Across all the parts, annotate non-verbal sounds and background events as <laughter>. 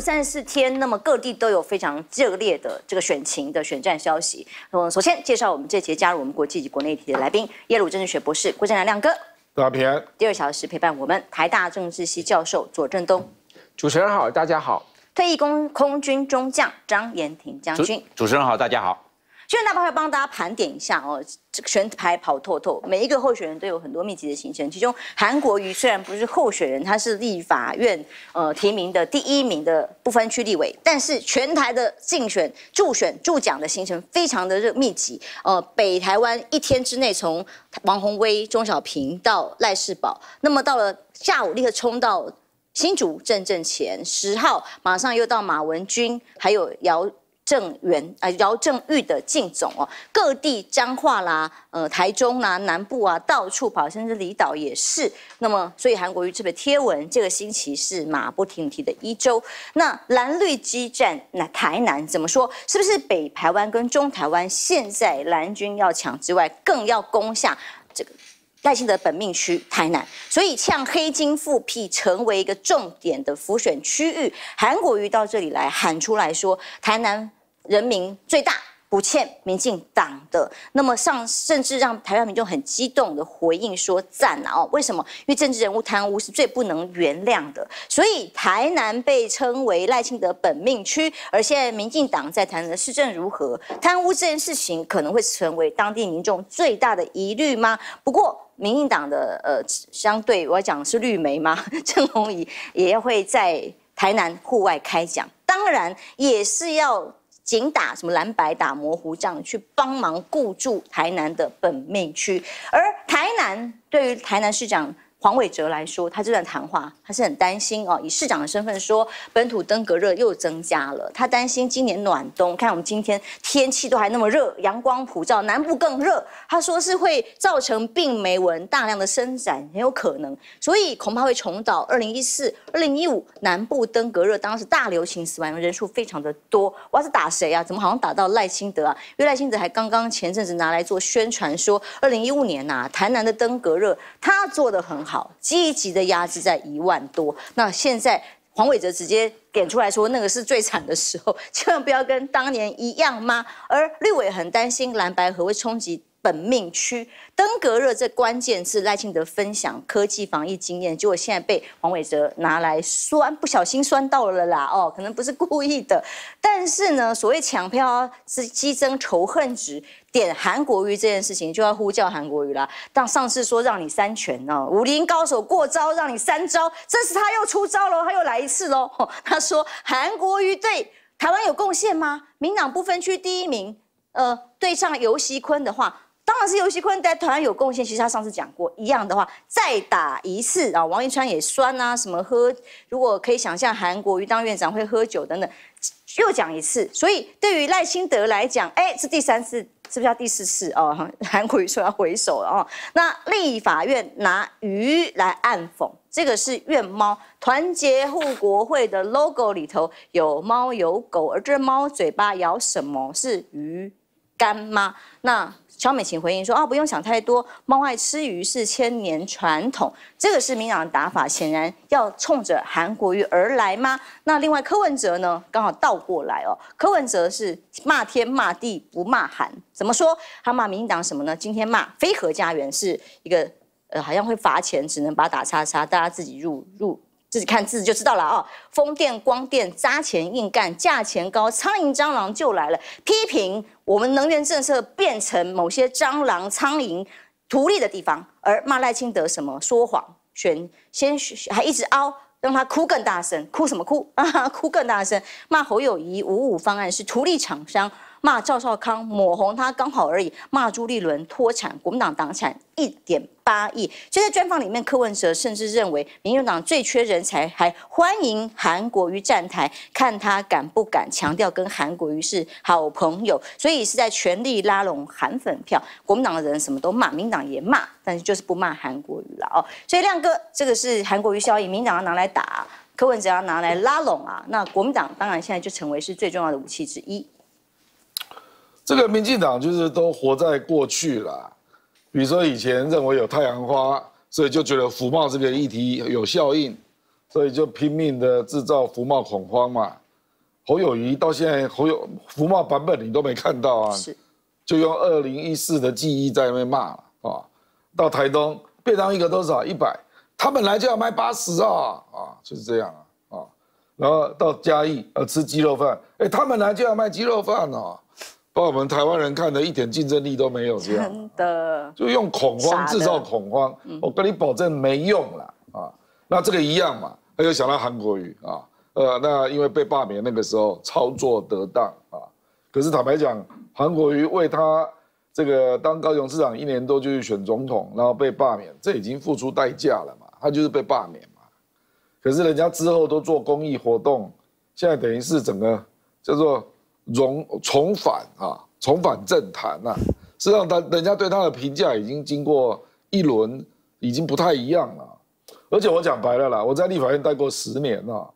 三十四天，那么各地都有非常热烈的这个选情的选战消息。嗯，首先介绍我们这节加入我们国际及国内体的来宾：耶鲁政治学博士郭正南亮哥，老平；第二小时陪伴我们台大政治系教授左正东。主持人好，大家好。退役空空军中将张延廷将军。主持人好，大家好。今大会会帮大家盘点一下哦，这个全排跑透透，每一个候选人都有很多密集的行程。其中，韩国瑜虽然不是候选人，他是立法院呃提名的第一名的不分区立委，但是全台的竞选、助选、助讲的行程非常的密集呃，北台湾一天之内从王宏威、钟小平到赖世宝，那么到了下午立刻冲到新竹正政前十号，马上又到马文君，还有姚。郑源啊，姚正玉的净总哦，各地彰化啦，呃，台中啊，南部啊，到处跑，甚至离岛也是。那么，所以韩国瑜这篇贴文，这个星期是马不停蹄的一周。那蓝绿激战，那台南怎么说？是不是北台湾跟中台湾现在蓝军要抢之外，更要攻下这个赖清德本命区台南？所以，像黑金复辟成为一个重点的浮选区域。韩国瑜到这里来喊出来说，台南。人民最大不欠民进党的，那么上甚至让台湾民众很激动的回应说赞啊哦，为什么？因为政治人物贪污是最不能原谅的，所以台南被称为赖清德本命区，而现在民进党在台南的市政如何？贪污这件事情可能会成为当地民众最大的疑虑吗？不过民进党的呃，相对来讲是绿媒吗？<laughs> 郑红怡也会在台南户外开讲，当然也是要。仅打什么蓝白打模糊仗，去帮忙固住台南的本命区，而台南对于台南市长。黄伟哲来说，他这段谈话他是很担心哦。以市长的身份说，本土登革热又增加了，他担心今年暖冬。看我们今天天气都还那么热，阳光普照，南部更热。他说是会造成病媒蚊大量的伸展，很有可能，所以恐怕会重蹈2014、2015南部登革热当时大流行，死亡人数非常的多。我要是打谁啊？怎么好像打到赖清德啊？因为赖清德还刚刚前阵子拿来做宣传，说2015年呐，台南的登革热他做的很好。好，积极的压制在一万多。那现在黄伟哲直接点出来说，那个是最惨的时候，<laughs> 千万不要跟当年一样吗？而绿委很担心蓝白河会冲击本命区，登革热这关键字赖清德分享科技防疫经验，结果现在被黄伟哲拿来酸，不小心酸到了啦。哦，可能不是故意的，但是呢，所谓抢票是激增仇恨值。点韩国瑜这件事情就要呼叫韩国瑜啦。但上次说让你三拳哦，武林高手过招，让你三招，这次他又出招喽，他又来一次喽。<laughs> 他说韩国瑜对台湾有贡献吗？民党不分区第一名，呃，对上尤熙坤的话，当然是尤戏坤在台湾有贡献。其实他上次讲过一样的话，再打一次啊。王一川也酸呐，什么喝？如果可以想象韩国瑜当院长会喝酒等等。又讲一次，所以对于赖清德来讲，哎，是第三次，是不是要第四次哦？<laughs> 韩国瑜说要回首了哦。那立法院拿鱼来暗讽，这个是怨猫。团结护国会的 logo 里头有猫有狗，而这猫嘴巴咬什么是鱼干吗？那。小美琴回应说：“哦，不用想太多，猫爱吃鱼是千年传统，这个是民党的打法，显然要冲着韩国瑜而来吗？那另外柯文哲呢？刚好倒过来哦，柯文哲是骂天骂地不骂韩，怎么说？他骂民进党什么呢？今天骂非核家园是一个，呃，好像会罚钱，只能把打叉叉，大家自己入入。”自己看字就知道了啊！风电、光电砸钱硬干，价钱高，苍蝇、蟑螂就来了。批评我们能源政策变成某些蟑螂、苍蝇图利的地方，而骂赖清德什么说谎，选先还一直凹，让他哭更大声哭什么哭啊？<laughs> 哭更大声，骂侯友谊五五方案是图利厂商。骂赵少康抹红他刚好而已，骂朱立伦脱产国民党党产一点八亿。就在专访里面，柯文哲甚至认为民进党最缺人才，还欢迎韩国瑜站台，看他敢不敢强调跟韩国瑜是好朋友，所以是在全力拉拢韩粉票。国民党的人什么都骂，民党也骂，但是就是不骂韩国瑜了哦。所以亮哥，这个是韩国瑜效应，民党要拿来打，柯文哲要拿来拉拢啊。那国民党当然现在就成为是最重要的武器之一。这个民进党就是都活在过去了，比如说以前认为有太阳花，所以就觉得福茂这个议题有效应，所以就拼命的制造福茂恐慌嘛。侯友谊到现在侯友福茂版本你都没看到啊，是，就用二零一四的记忆在那边骂啊。到台东便当一个多少一百，他本来就要卖八十啊啊，就是这样啊啊。然后到嘉义呃吃鸡肉饭，哎，他本来就要卖鸡肉饭哦。把我们台湾人看的一点竞争力都没有，这样真的就用恐慌制造恐慌，我跟你保证没用了啊。那这个一样嘛，他又想到韩国瑜啊，呃，那因为被罢免那个时候操作得当啊，可是坦白讲，韩国瑜为他这个当高雄市长一年多就去选总统，然后被罢免，这已经付出代价了嘛，他就是被罢免嘛。可是人家之后都做公益活动，现在等于是整个叫做。重重返啊，重返政坛啊，事际上，他人家对他的评价已经经过一轮，已经不太一样了。而且我讲白了啦，我在立法院待过十年啊，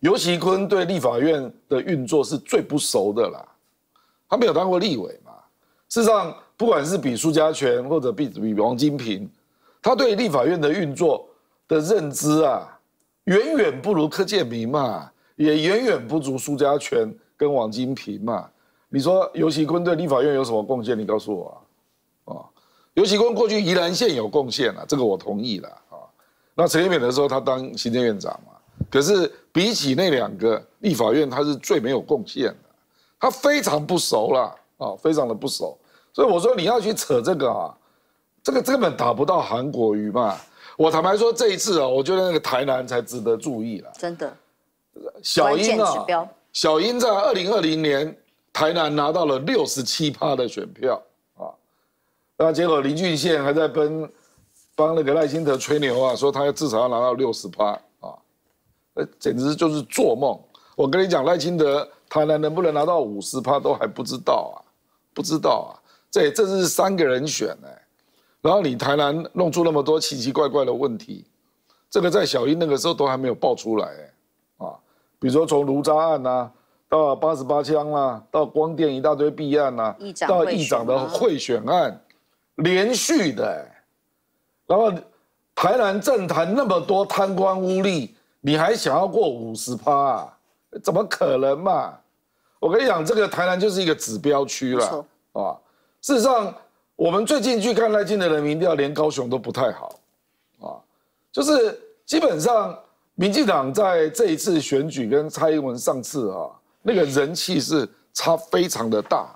尤其坤对立法院的运作是最不熟的啦。他没有当过立委嘛，事实上，不管是比苏家权或者比比王金平，他对立法院的运作的认知啊，远远不如柯建明嘛，也远远不如苏家权。跟王金平嘛，你说尤其坤对立法院有什么贡献？你告诉我啊。哦，尤其坤过去宜兰县有贡献啊，这个我同意了啊。那陈建伟的时候，他当行政院长嘛，可是比起那两个立法院，他是最没有贡献的，他非常不熟了啊，非常的不熟。所以我说你要去扯这个啊，这个根本打不到韩国鱼嘛。我坦白说，这一次啊，我觉得那个台南才值得注意了。真的，小英啊。小英在二零二零年台南拿到了六十七趴的选票啊，那结果林俊宪还在奔帮那个赖清德吹牛啊，说他要至少要拿到六十趴啊，那简直就是做梦！我跟你讲，赖清德台南能不能拿到五十趴都还不知道啊，不知道啊，这这是三个人选哎，然后你台南弄出那么多奇奇怪怪的问题，这个在小英那个时候都还没有爆出来。比如说从卢渣案呐，到八十八枪啦，到光电一大堆弊案呐，到议长的贿选案，连续的，然后，台南政坛那么多贪官污吏，你还想要过五十趴，怎么可能嘛？我跟你讲，这个台南就是一个指标区了，啊，事实上，我们最近去看赖境的人民调，连高雄都不太好，啊，就是基本上。民进党在这一次选举跟蔡英文上次啊，那个人气是差非常的大。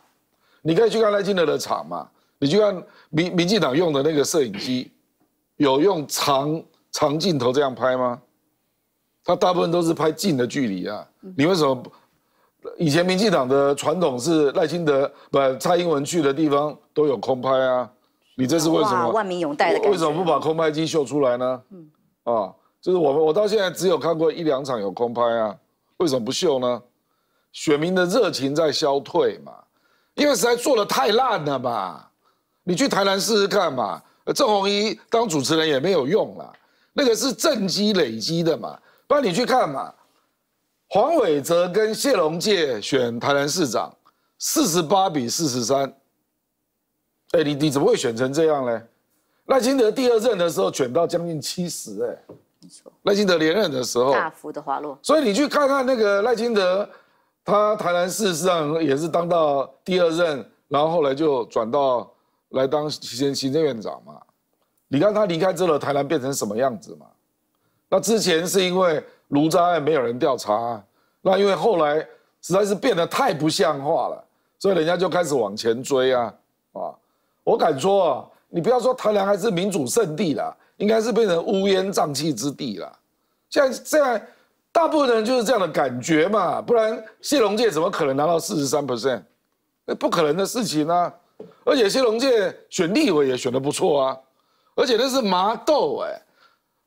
你可以去看赖清德的场嘛，你去看民民进党用的那个摄影机，有用长长镜头这样拍吗？他大部分都是拍近的距离啊。你为什么以前民进党的传统是赖清德不蔡英文去的地方都有空拍啊？你这是为什么？万民拥戴的感觉。为什么不把空拍机秀出来呢？嗯啊。就是我，我到现在只有看过一两场有空拍啊，为什么不秀呢？选民的热情在消退嘛，因为实在做的太烂了嘛。你去台南试试看嘛，郑弘一当主持人也没有用啦，那个是正绩累积的嘛。不然你去看嘛，黄伟哲跟谢龙介选台南市长，四十八比四十三。哎，你你怎么会选成这样呢？那金德第二任的时候卷到将近七十哎。赖金德连任的时候，大幅的滑落。所以你去看看那个赖金德，他台南事实上也是当到第二任，然后后来就转到来当行政院长嘛。你看他离开之后，台南变成什么样子嘛？那之前是因为卢案没有人调查，那因为后来实在是变得太不像话了，所以人家就开始往前追啊啊！我敢说啊，你不要说台南还是民主圣地了。应该是变成乌烟瘴气之地了，在这样，大部分人就是这样的感觉嘛，不然谢龙介怎么可能拿到四十三 percent？那不可能的事情啊！而且谢龙介选立委也选的不错啊，而且那是麻豆哎，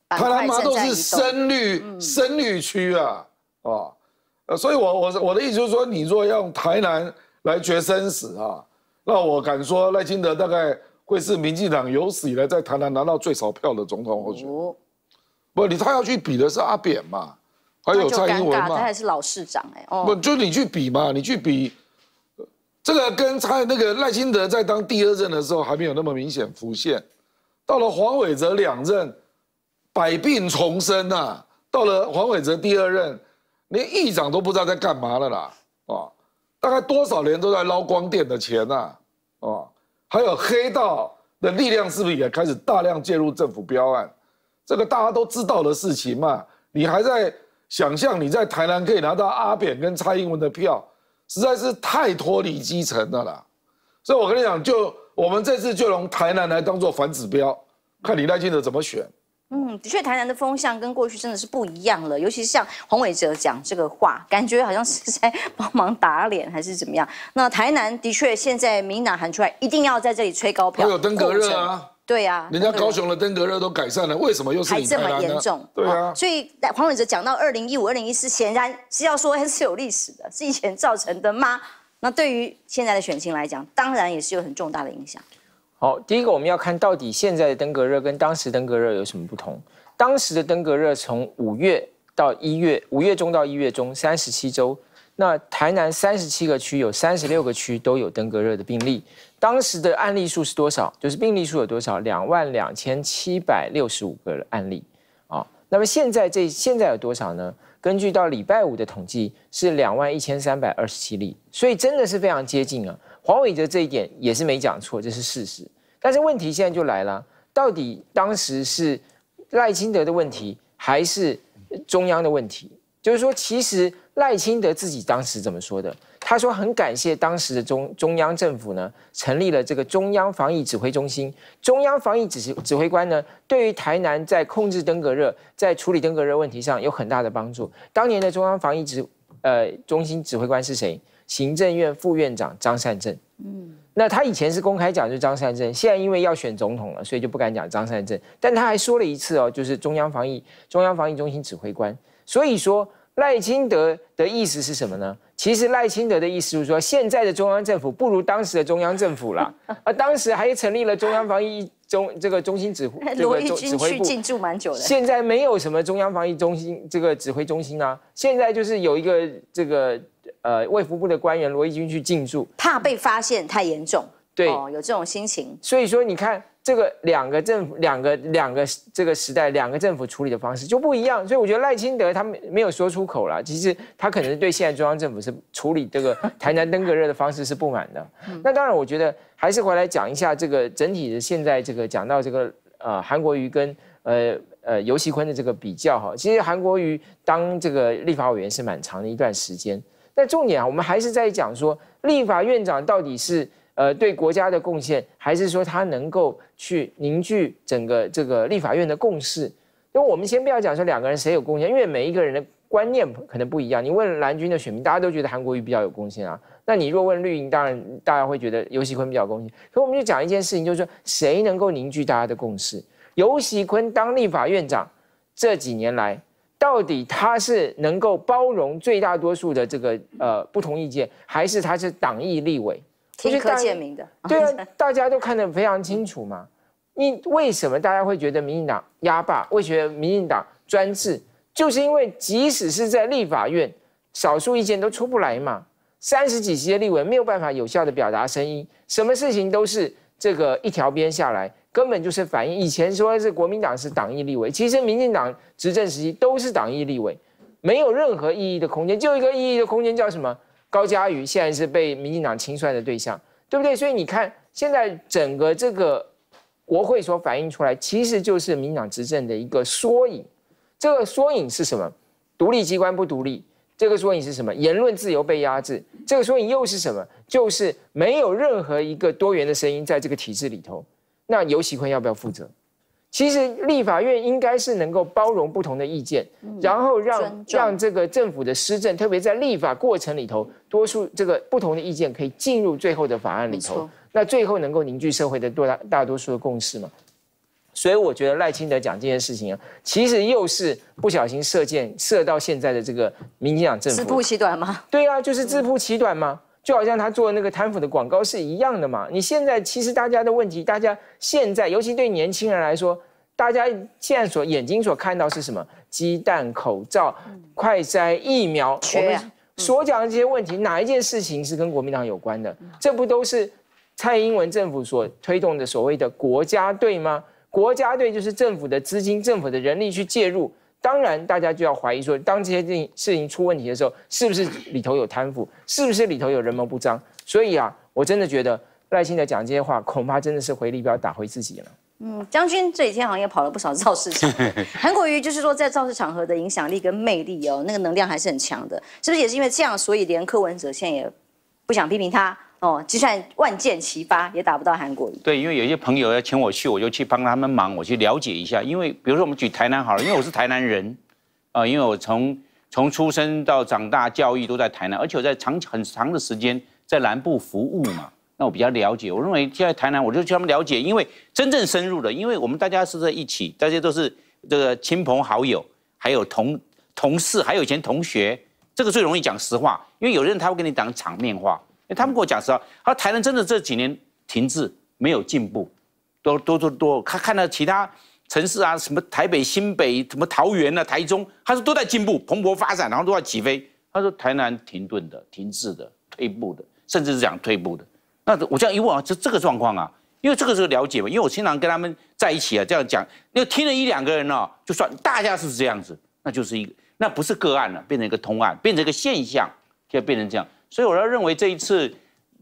台南麻豆是深绿深绿区啊，哦，呃，所以我我我的意思就是说，你若用台南来决生死啊，那我敢说赖清德大概。会是民进党有史以来在台南拿到最少票的总统候选？不，你他要去比的是阿扁嘛，还有蔡英文嘛？他还是老市长哎，不就你去比嘛，你去比，这个跟蔡那个赖清德在当第二任的时候还没有那么明显浮现，到了黄伟哲两任，百病丛生呐，到了黄伟哲第二任，连议长都不知道在干嘛了啦，啊，大概多少年都在捞光电的钱呐？还有黑道的力量是不是也开始大量介入政府标案？这个大家都知道的事情嘛，你还在想象你在台南可以拿到阿扁跟蔡英文的票，实在是太脱离基层的啦。所以我跟你讲，就我们这次就用台南来当做反指标，看李代钦的怎么选。嗯，的确，台南的风向跟过去真的是不一样了。尤其是像黄伟哲讲这个话，感觉好像是在帮忙打脸，还是怎么样？那台南的确现在民进喊出来，一定要在这里吹高票。没有登革热啊？对啊，人家高雄的登革热都改善了，为什么又是还这么严重？对啊。所以黄伟哲讲到二零一五、二零一四，显然是要说是有历史的，是以前造成的吗？那对于现在的选情来讲，当然也是有很重大的影响。好，第一个我们要看到底现在的登革热跟当时登革热有什么不同？当时的登革热从五月到一月，五月中到一月中三十七周，那台南三十七个区有三十六个区都有登革热的病例，当时的案例数是多少？就是病例数有多少？两万两千七百六十五个案例啊。那么现在这现在有多少呢？根据到礼拜五的统计是两万一千三百二十七例，所以真的是非常接近啊。黄伟哲这一点也是没讲错，这是事实。但是问题现在就来了，到底当时是赖清德的问题，还是中央的问题？就是说，其实赖清德自己当时怎么说的？他说很感谢当时的中中央政府呢，成立了这个中央防疫指挥中心。中央防疫指指挥官呢，对于台南在控制登革热、在处理登革热问题上有很大的帮助。当年的中央防疫指呃中心指挥官是谁？行政院副院长张善政，嗯，那他以前是公开讲就是张善政，现在因为要选总统了，所以就不敢讲张善政。但他还说了一次哦，就是中央防疫中央防疫中心指挥官。所以说赖清德的意思是什么呢？其实赖清德的意思就是说现在的中央政府不如当时的中央政府了，<laughs> 而当时还成立了中央防疫中这个中心指 <laughs> 挥这个指挥部，进驻蛮久的。现在没有什么中央防疫中心这个指挥中心啊，现在就是有一个这个。呃，卫福部的官员罗义军去进驻，怕被发现太严重，对，有这种心情。所以说，你看这个两个政府，两个两个这个时代，两个政府处理的方式就不一样。所以我觉得赖清德他们没有说出口了，其实他可能对现在中央政府是处理这个 <laughs> 台南登革热的方式是不满的。那当然，我觉得还是回来讲一下这个整体的现在这个讲到这个呃韩国瑜跟呃呃尤锡坤的这个比较哈。其实韩国瑜当这个立法委员是蛮长的一段时间。但重点啊，我们还是在讲说，立法院长到底是呃对国家的贡献，还是说他能够去凝聚整个这个立法院的共识？因为我们先不要讲说两个人谁有贡献，因为每一个人的观念可能不一样。你问蓝军的选民，大家都觉得韩国瑜比较有贡献啊。那你若问绿营，当然大家会觉得游锡堃比较贡献。所以我们就讲一件事情，就是说谁能够凝聚大家的共识？游锡堃当立法院长这几年来。到底他是能够包容最大多数的这个呃不同意见，还是他是党意立委？听得见明的，对啊，大家都看得非常清楚嘛。你为什么大家会觉得民民党压霸？为什么国民党专制？就是因为即使是在立法院，少数意见都出不来嘛。三十几席的立委没有办法有效的表达声音，什么事情都是这个一条边下来。根本就是反映以前说的是国民党是党议立委，其实民进党执政时期都是党议立委，没有任何意义的空间，就一个意义的空间叫什么？高嘉瑜现在是被民进党清算的对象，对不对？所以你看现在整个这个国会所反映出来，其实就是民进党执政的一个缩影。这个缩影是什么？独立机关不独立？这个缩影是什么？言论自由被压制？这个缩影又是什么？就是没有任何一个多元的声音在这个体制里头。那游喜坤要不要负责？其实立法院应该是能够包容不同的意见，然后让让这个政府的施政，特别在立法过程里头，多数这个不同的意见可以进入最后的法案里头。那最后能够凝聚社会的多大大多数的共识嘛？所以我觉得赖清德讲这件事情啊，其实又是不小心射箭射到现在的这个民进党政府。自曝其短吗？对啊，就是自曝其短吗？就好像他做那个贪腐的广告是一样的嘛？你现在其实大家的问题，大家现在尤其对年轻人来说，大家现在所眼睛所看到是什么？鸡蛋、口罩、快筛、疫苗，我们所讲的这些问题，哪一件事情是跟国民党有关的？这不都是蔡英文政府所推动的所谓的国家队吗？国家队就是政府的资金、政府的人力去介入。当然，大家就要怀疑说，当这些事情事情出问题的时候，是不是里头有贪腐，是不是里头有人谋不臧？所以啊，我真的觉得赖清德讲这些话，恐怕真的是回力镖打回自己了。嗯，将军这几天好像也跑了不少造势场，韩国瑜就是说在造势场合的影响力跟魅力哦，那个能量还是很强的。是不是也是因为这样，所以连柯文哲现在也不想批评他？哦，就算万箭齐发，也打不到韩国鱼。对，因为有些朋友要请我去，我就去帮他们忙，我去了解一下。因为比如说，我们举台南好了，因为我是台南人，啊，因为我从从出生到长大，教育都在台南，而且我在长很长的时间在南部服务嘛，那我比较了解。我认为现在台南，我就去他们了解，因为真正深入的，因为我们大家是在一起，大家都是这个亲朋好友，还有同同事，还有以前同学，这个最容易讲实话，因为有人他会跟你讲场面话。他们跟我讲实话，他说台南真的这几年停滞，没有进步，多多多多，他看到其他城市啊，什么台北、新北，什么桃园啊、台中，他说都在进步、蓬勃发展，然后都在起飞。他说台南停顿的、停滞的、退步的，甚至是讲退步的。那我这样一问啊，这这个状况啊，因为这个是了解嘛，因为我经常跟他们在一起啊，这样讲，又听了一两个人呢，就算大家是这样子，那就是一个，那不是个案了，变成一个通案，变成一个现象，就变成这样。所以我要认为这一次，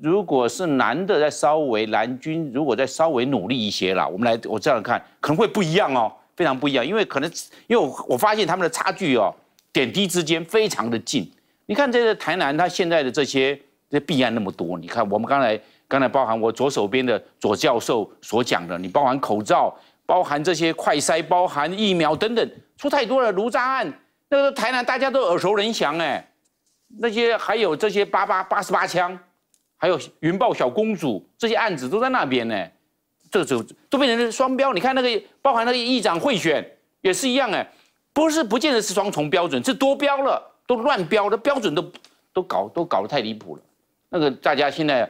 如果是男的再稍微蓝军，如果再稍微努力一些啦，我们来我这样看可能会不一样哦，非常不一样，因为可能因为我我发现他们的差距哦，点滴之间非常的近。你看这个台南，他现在的这些这弊案那么多，你看我们刚才刚才包含我左手边的左教授所讲的，你包含口罩，包含这些快筛，包含疫苗等等，出太多了如渣案，那个台南大家都耳熟能详哎。那些还有这些八八八十八枪，还有云豹小公主这些案子都在那边呢，这就都变成双标。你看那个，包含那个议长贿选也是一样哎，不是不见得是双重标准，这多标了，都乱标，这标准都都搞都搞得太离谱了。那个大家现在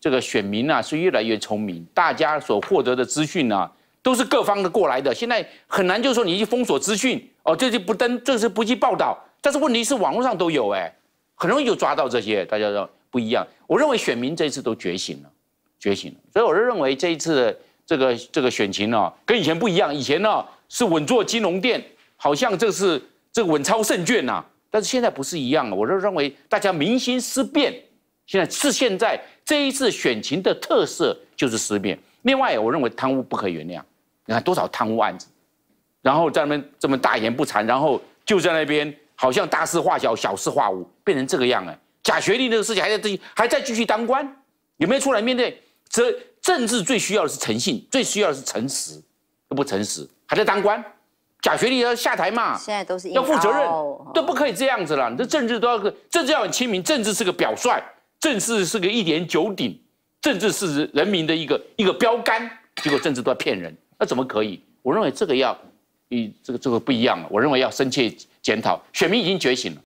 这个选民啊，是越来越聪明，大家所获得的资讯啊都是各方的过来的，现在很难就说你去封锁资讯哦，这就不登，这是不去报道。但是问题是网络上都有哎。很容易就抓到这些，大家说不一样。我认为选民这一次都觉醒了，觉醒了。所以我就认为这一次这个这个选情呢，跟以前不一样。以前呢是稳坐金融殿，好像这是这个稳操胜券呐。但是现在不是一样。了。我就认为大家民心思变，现在是现在这一次选情的特色就是思变。另外，我认为贪污不可原谅。你看多少贪污案子，然后在那边这么大言不惭，然后就在那边。好像大事化小，小事化无，变成这个样了。假学历那个事情还在继续，还在继续当官，有没有出来面对？这政治最需要的是诚信，最需要的是诚实。不诚实，还在当官，假学历要下台嘛？现在都是要负责任，都不可以这样子了。你这政治都要，政治要很亲民，政治是个表率，政治是个一言九鼎，政治是人民的一个一个标杆。结果政治都在骗人，那怎么可以？我认为这个要，你这个这个不一样了。我认为要深切。检讨，选民已经觉醒了。